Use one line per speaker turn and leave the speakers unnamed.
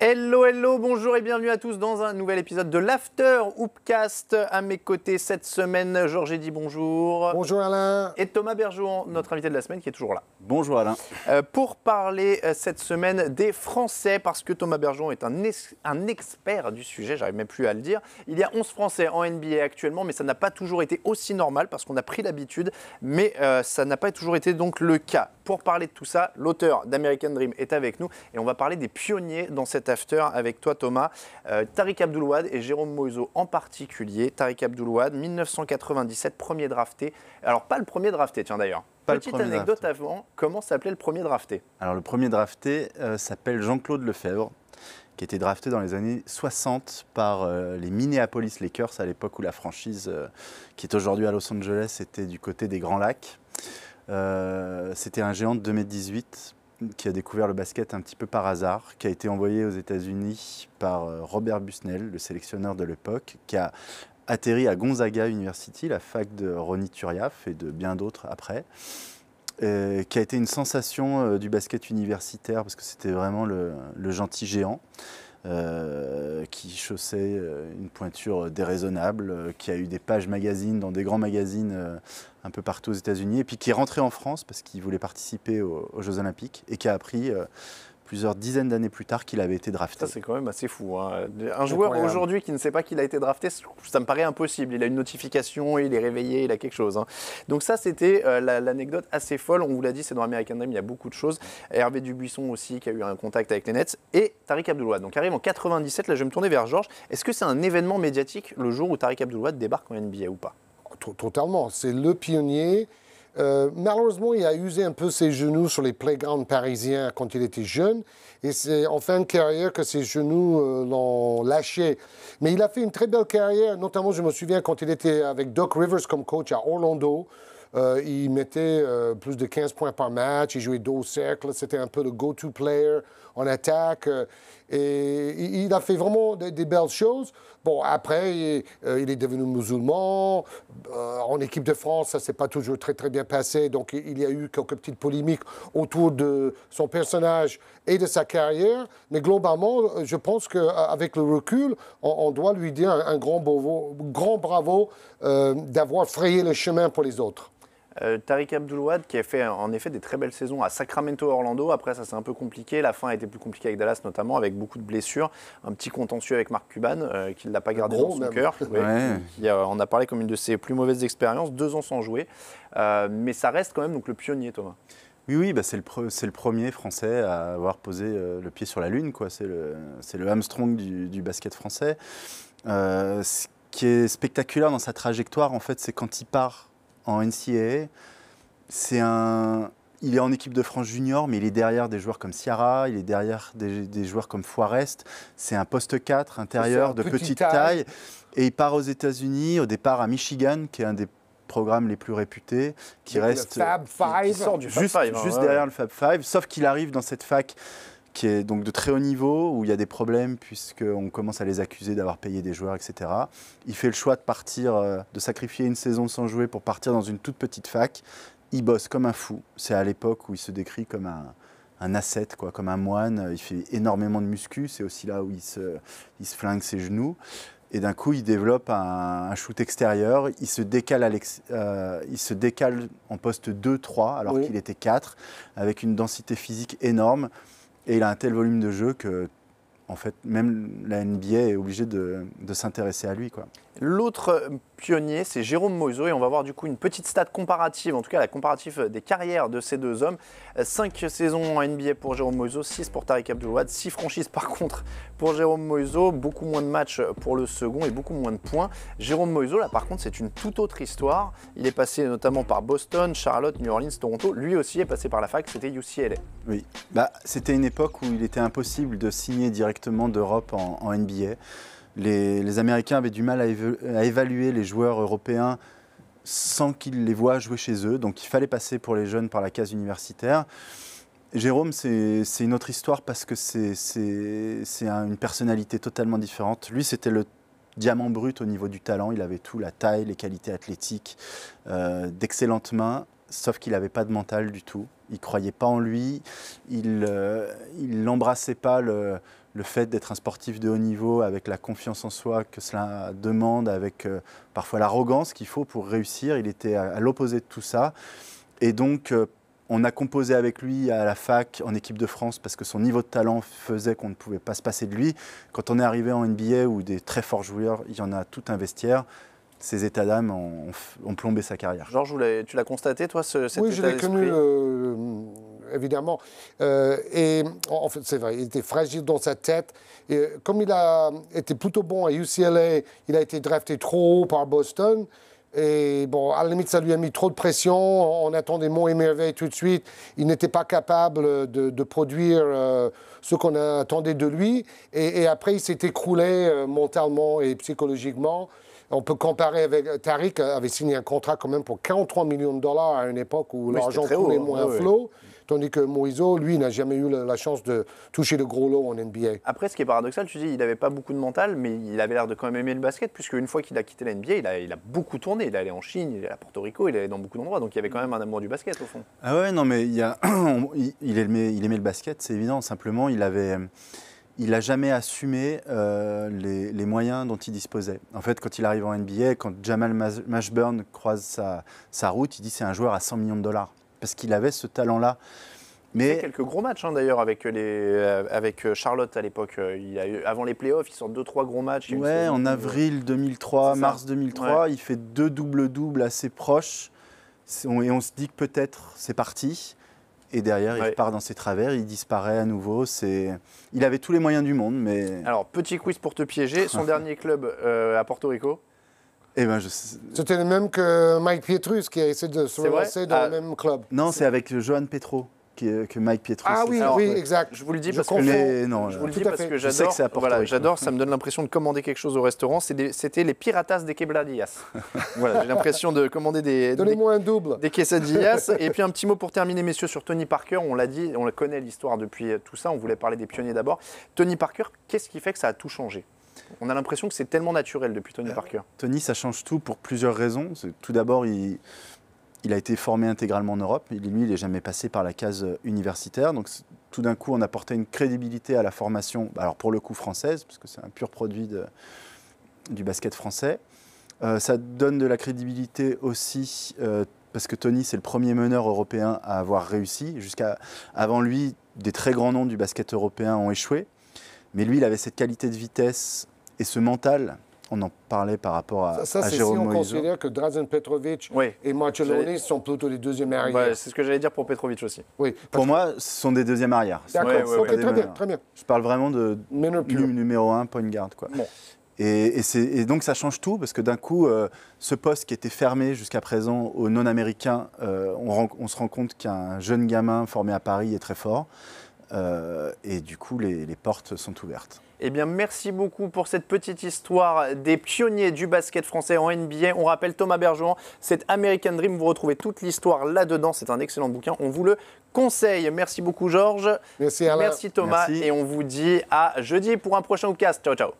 Hello, hello, bonjour et bienvenue à tous dans un nouvel épisode de l'After Hoopcast. À mes côtés cette semaine, Georges dit bonjour. Bonjour Alain. Et Thomas Bergeron, notre invité de la semaine qui est toujours là. Bonjour Alain. Euh, pour parler euh, cette semaine des Français, parce que Thomas Bergeron est un, un expert du sujet, j'arrive même plus à le dire. Il y a 11 Français en NBA actuellement, mais ça n'a pas toujours été aussi normal parce qu'on a pris l'habitude, mais euh, ça n'a pas toujours été donc le cas. Pour parler de tout ça, l'auteur d'American Dream est avec nous et on va parler des pionniers dans cet after avec toi Thomas, euh, Tariq et Jérôme Moiseau en particulier. Tariq Abdoulouad, 1997, premier drafté. Alors
pas le premier drafté, tiens d'ailleurs. Pas Petite anecdote avant, comment s'appelait le premier drafté Alors le premier drafté euh, s'appelle Jean-Claude Lefebvre qui était drafté dans les années 60 par euh, les Minneapolis Lakers à l'époque où la franchise, qui est aujourd'hui à Los Angeles, était du côté des Grands Lacs. Euh, c'était un géant de 2018 qui a découvert le basket un petit peu par hasard, qui a été envoyé aux États-Unis par euh, Robert Busnell, le sélectionneur de l'époque, qui a atterri à Gonzaga University, la fac de Ronny Turiaf et de bien d'autres après, qui a été une sensation euh, du basket universitaire parce que c'était vraiment le gentil géant. Euh, qui chaussait euh, une pointure euh, déraisonnable, qui a eu des pages magazines dans des grands magazines un peu partout aux États-Unis, et puis qui est rentré en France parce qu'il voulait participer aux, Jeux Olympiques et qui a appris plusieurs dizaines d'années plus tard qu'il avait été drafté. Ça, c'est quand même assez fou. Hein. Un joueur aujourd'hui
qui ne sait pas qu'il a été drafté, ça me paraît impossible. Il a une notification, il est réveillé, il a quelque chose. Hein. Donc, ça, c'était euh, l'anecdote assez folle. On vous l'a dit, c'est dans American Dream, il y a beaucoup de choses. Hervé Dubuisson aussi, qui a eu un contact avec les Nets. Et Tariq Abdoulouad. Donc, arrive en 97. Là, je vais me tourner vers Georges. Est-ce que c'est un
événement médiatique le jour où Tariq Abdoulouad débarque en NBA ou pas Totalement. C'est le pionnier. Euh, malheureusement, il a usé un peu ses genoux sur les playgrounds parisiens quand il était jeune. Et c'est en fin de carrière que ses genoux euh, l'ont lâché. Mais il a fait une très belle carrière, notamment, je me souviens, quand il était avec Doc Rivers comme coach à Orlando. Euh, il mettait plus de 15 points par match, il jouait dos cercle, c'était un peu le go-to player en attaque. et il a fait vraiment des, des belles choses. Bon, après, euh, il, est devenu musulman. Euh, en équipe de France, ça s'est pas toujours très très bien passé. Donc, il y a eu quelques petites polémiques autour de son personnage et de sa carrière. Mais globalement, euh, je pense qu'avec le recul, on, doit lui dire un, grand, bravo, d'avoir frayé le chemin pour les autres.
Euh, Tariq Abdulouad qui a fait en effet des très belles saisons à Sacramento Orlando. Après ça c'est un peu compliqué, la fin a été plus compliquée avec Dallas notamment avec beaucoup de blessures, un petit contentieux avec Marc Cuban euh, qui ne l'a pas gardé dans son cœur, ouais. Euh, a parlé comme une de ses plus mauvaises expériences, deux ans sans jouer, mais ça reste quand même donc le pionnier Thomas.
Oui, oui, bah c'est le, le, premier Français à avoir posé le pied sur la Lune. C'est le, le hamstrong du, du basket français. ce qui est spectaculaire dans sa trajectoire, en fait, c'est quand il part en NCAA. C'est un, il est en équipe de France junior, mais il est derrière des joueurs comme Ciara, il est derrière des, joueurs comme Foirest. C'est un poste 4 intérieur de petite taille. Et il part aux États-Unis, au départ à Michigan, qui est un des programmes les plus réputés, qui reste
le juste, derrière le
Fab 5, sauf qu'il arrive dans cette fac qui est donc de très haut niveau, où il y a des problèmes puisqu'on commence à les accuser d'avoir payé des joueurs, etc. Il fait le choix de partir, euh, de sacrifier une saison sans jouer pour partir dans une toute petite fac. Il bosse comme un fou. C'est à l'époque où il se décrit comme un, un ascète, quoi, comme un moine. Il fait énormément de muscu. C'est aussi là où il se, il se flingue ses genoux. Et d'un coup, il développe un, shoot extérieur. Il se décale, à euh, il se décale en poste 2-3, alors qu'il était 4, avec une densité physique énorme. Et il a un tel volume de jeu que en fait, même la NBA est obligée de, s'intéresser à lui.
L'autre euh, pionnier, c'est Jérôme Moiseau, et on va voir du coup une petite stat comparative, en tout cas la comparative des carrières de ces deux hommes. Euh, cinq saisons en NBA pour Jérôme Moiseau, six pour Tariq Abdulwad. six franchises par contre pour Jérôme Moiseau, beaucoup moins de matchs pour le second et beaucoup moins de points. Jérôme Moiseau, là par contre, c'est une toute autre histoire. Il est passé notamment par Boston, Charlotte, New Orleans, Toronto. Lui aussi est passé par la fac, c'était UCLA.
Oui, bah, c'était une époque où il était impossible de signer directement d'Europe en, NBA. Les, Américains avaient du mal à, évaluer les joueurs européens sans qu'ils les voient jouer chez eux. Donc il fallait passer pour les jeunes par la case universitaire. Jérôme, c'est une autre histoire parce que c'est une personnalité totalement différente. Lui, c'était le diamant brut au niveau du talent. Il avait tout, la taille, les qualités athlétiques, euh, d'excellentes mains, sauf qu'il n'avait pas de mental du tout. Il croyait pas en lui, il euh, il n'embrassait pas le, le fait d'être un sportif de haut niveau avec la confiance en soi que cela demande, avec euh, parfois l'arrogance qu'il faut pour réussir. Il était à, l'opposé de tout ça. Et donc, euh, on a composé avec lui à la fac en équipe de France parce que son niveau de talent faisait qu'on ne pouvait pas se passer de lui. Quand on est arrivé en NBA où des très forts joueurs, il y en a tout un vestiaire, ces états d'âme ont, plombé sa carrière.
Georges, tu l'as constaté, toi, cet
oui, Oui, je l'ai connu évidemment. Euh, et en fait, c'est vrai, il était fragile dans sa tête. Et euh, comme il a été plutôt bon à UCLA, il a été drafté trop haut par Boston. Et bon, à la limite, ça lui a mis trop de pression. On attendait Mont et tout de suite. Il n'était pas capable de, produire euh, ce qu'on attendait de lui. Et, après, il s'est écroulé mentalement et psychologiquement. On peut comparer avec Tariq, avait signé un contrat quand même pour 43 millions de dollars à une époque où l'argent coulait hein. moins flot tandis que Morisot, lui, n'a jamais eu la, chance de toucher le gros lot en NBA.
Après, ce qui est paradoxal, tu dis, il n'avait pas beaucoup de mental, mais il avait l'air de quand même aimer le basket, puisque une fois qu'il a quitté la NBA, il a, il a, beaucoup tourné. Il est allé en Chine, il est à Porto Rico, il est allé dans beaucoup d'endroits, donc il y avait quand même un amour du basket, au fond.
Ah ouais, non, mais il, aimait, le basket, c'est évident. Simplement, il avait il n'a jamais assumé euh, les, moyens dont il disposait. En fait, quand il arrive en NBA, quand Jamal Mashburn croise sa, sa route, il dit c'est un joueur à 100 millions de dollars parce qu'il avait ce talent-là. Mais... Il fait
quelques gros matchs hein, d'ailleurs avec, les... Euh, avec euh, Charlotte à l'époque. Euh, il a eu... Avant les playoffs, il sort deux, trois gros matchs. Ouais, en avril
2003, mars 2003, il fait deux doubles-doubles assez proches. Et on se dit que peut-être c'est parti. Et derrière, il part dans ses travers, il disparaît à nouveau. C'est, il avait tous les moyens du monde, mais.
Alors petit quiz pour te piéger. Son dernier club à Porto Rico.
Eh ben, C'était le même que Mike Pietrus qui a essayé de se relancer dans ah. le même club. Non, c'est avec Johan Petro que Mike Pietrus. Ah oui, oui, exact. Je vous le dis parce que parce que j'adore. j'adore. Ça
me donne l'impression de commander quelque chose au restaurant. C'était les piratas des quebradillas.
j'ai l'impression
de commander des. Donnez-moi un double. Des quesadillas. Et puis un petit mot pour terminer, messieurs, sur Tony Parker. On l'a dit, on connaît l'histoire depuis tout ça. On voulait parler des pionniers d'abord. Tony Parker, qu'est-ce qui fait que ça a tout changé on a l'impression que c'est tellement naturel depuis Tony euh, Parker.
Tony, ça change tout pour plusieurs raisons. Tout d'abord, il, a été formé intégralement en Europe. lui, il n'est jamais passé par la case universitaire. Donc, tout d'un coup, on apportait une crédibilité à la formation, bah, alors pour le coup française, parce que c'est un pur produit du basket français. Euh, ça donne de la crédibilité aussi, euh, parce que Tony, c'est le premier meneur européen à avoir réussi. Jusqu'à avant lui, des très grands noms du basket européen ont échoué. Mais lui, il avait cette qualité de vitesse et ce mental. On en parlait par rapport à, ça, ça, à si on considère
que Drazen Petrovic et Marcelloni sont plutôt les deuxièmes arrières. c'est ce que j'allais dire pour Petrovic aussi.
Oui, pour moi, ce sont des deuxièmes arrières. D'accord, très, bien, très bien. Je parle vraiment de numéro un, point guard. Quoi. Bon. Et, donc ça change tout parce que d'un coup, euh, ce poste qui était fermé jusqu'à présent aux non-américains, euh, on, on, se rend compte qu'un jeune gamin formé à Paris est très fort. Euh, et du coup, les, portes sont ouvertes.
Eh bien, merci beaucoup pour cette petite histoire des pionniers du basket français en NBA. On rappelle Thomas Bergeron, Cet American Dream. Vous retrouvez toute l'histoire là-dedans. C'est un excellent bouquin. On vous le conseille. Merci beaucoup, Georges. Merci, Merci, Thomas. Et
on vous dit à jeudi pour un prochain podcast. Ciao, ciao.